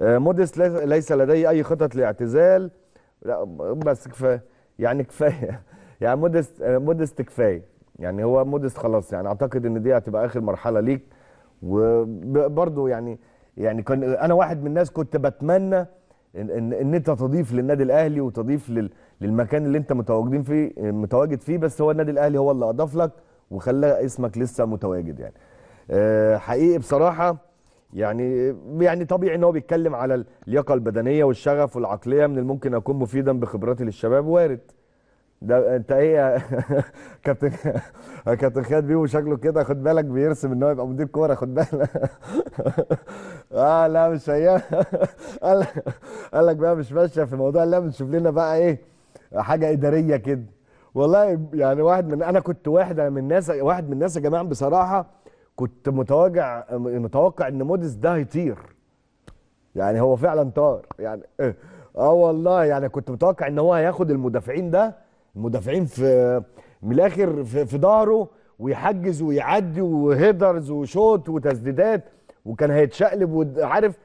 آه، موديس ليس لديه اي خطط لاعتزال لا بس كفايه يعني كفايه يعني موديس آه، موديست كفايه يعني هو موديست خلاص يعني اعتقد ان دي هتبقى اخر مرحله ليك وبرده يعني يعني كان انا واحد من الناس كنت بتمنى ان ان, انت تضيف للنادي الاهلي وتضيف لل للمكان اللي انت متواجدين فيه متواجد فيه بس هو النادي الاهلي هو اللي اضاف لك وخلى اسمك لسه متواجد يعني آه، حقيقي بصراحه يعني يعني طبيعي ان هو بيتكلم على اللياقه البدنيه والشغف والعقليه من الممكن اكون مفيدا بخبراتي للشباب وارد ده انت ايه يا كابتن كابتن خالد بيبو شكله كده خد بالك بيرسم ان هو يبقى مدير كوره خد بالك اه لا مش هي قال قال لك بقى مش ماشيه في موضوع لا بنشوف لنا بقى ايه حاجه اداريه كده والله يعني واحد من انا كنت واحد من الناس واحد من الناس يا جماعه بصراحه كنت متوجع متوقع ان موديس ده هيطير يعني هو فعلا طار يعني إيه؟ اه والله يعني كنت متوقع ان هو هياخد المدافعين ده المدافعين في من الاخر في, في ظهره ويحجز ويعدي وهيدرز وشوط وتسديدات وكان هيتشقلب وعارف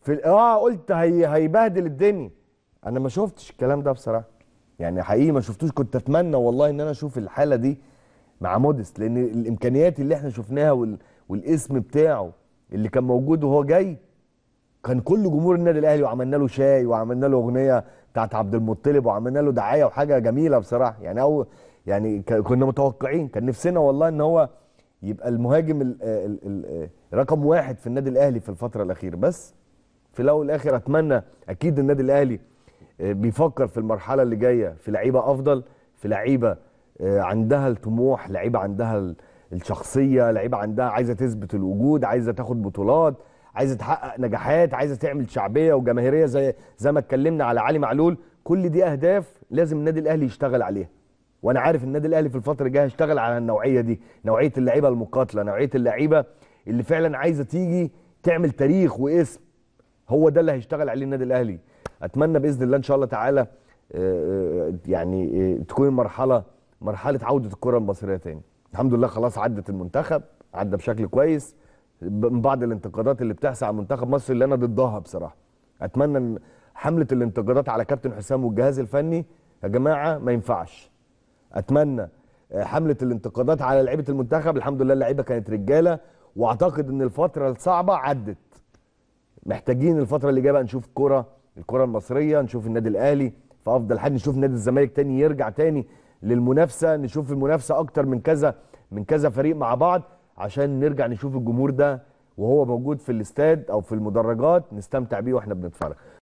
في اه قلت هي هيبهدل الدنيا انا ما شفتش الكلام ده بصراحه يعني حقيقي ما شفتوش كنت اتمنى والله ان انا اشوف الحاله دي مع موديست لان الامكانيات اللي احنا شفناها وال... والاسم بتاعه اللي كان موجود وهو جاي كان كل جمهور النادي الاهلي وعملنا له شاي وعملنا له اغنيه بتاعت عبد المطلب وعملنا له دعايه وحاجه جميله بصراحه يعني او يعني كنا متوقعين كان نفسنا والله ان هو يبقى المهاجم الـ الـ الـ رقم واحد في النادي الاهلي في الفتره الاخيره بس في الاول والاخر اتمنى اكيد النادي الاهلي آه، بيفكر في المرحله اللي جايه في لعيبه افضل في لعيبه آه، عندها الطموح لعيبه عندها الشخصيه لعيبه عندها عايزه تثبت الوجود عايزه تاخد بطولات عايزه تحقق نجاحات عايزه تعمل شعبيه وجماهيريه زي زي ما اتكلمنا على علي معلول كل دي اهداف لازم النادي الاهلي يشتغل عليها وانا عارف النادي الاهلي في الفتره الجايه هيشتغل على النوعيه دي نوعيه اللعيبه المقاتله نوعيه اللعيبه اللي فعلا عايزه تيجي تعمل تاريخ واسم هو ده اللي هيشتغل عليه النادي الاهلي اتمنى باذن الله ان شاء الله تعالى آه، آه، يعني تكون المرحله مرحله عوده الكره المصريه تاني الحمد لله خلاص عدت المنتخب عدى بشكل كويس من بعض الانتقادات اللي بتحصل على منتخب مصر اللي انا ضدها بصراحه اتمنى ان حمله الانتقادات على كابتن حسام والجهاز الفني يا جماعه ما ينفعش اتمنى آه، حمله الانتقادات على لعيبه المنتخب الحمد لله اللعيبه كانت رجاله واعتقد ان الفتره الصعبه عدت محتاجين الفتره اللي جايه بقى نشوف كره الكره المصريه نشوف النادي الاهلي في افضل حال نشوف نادي الزمالك تاني يرجع تاني للمنافسه نشوف المنافسه اكتر من كذا من كذا فريق مع بعض عشان نرجع نشوف الجمهور ده وهو موجود في الاستاد او في المدرجات نستمتع بيه واحنا بنتفرج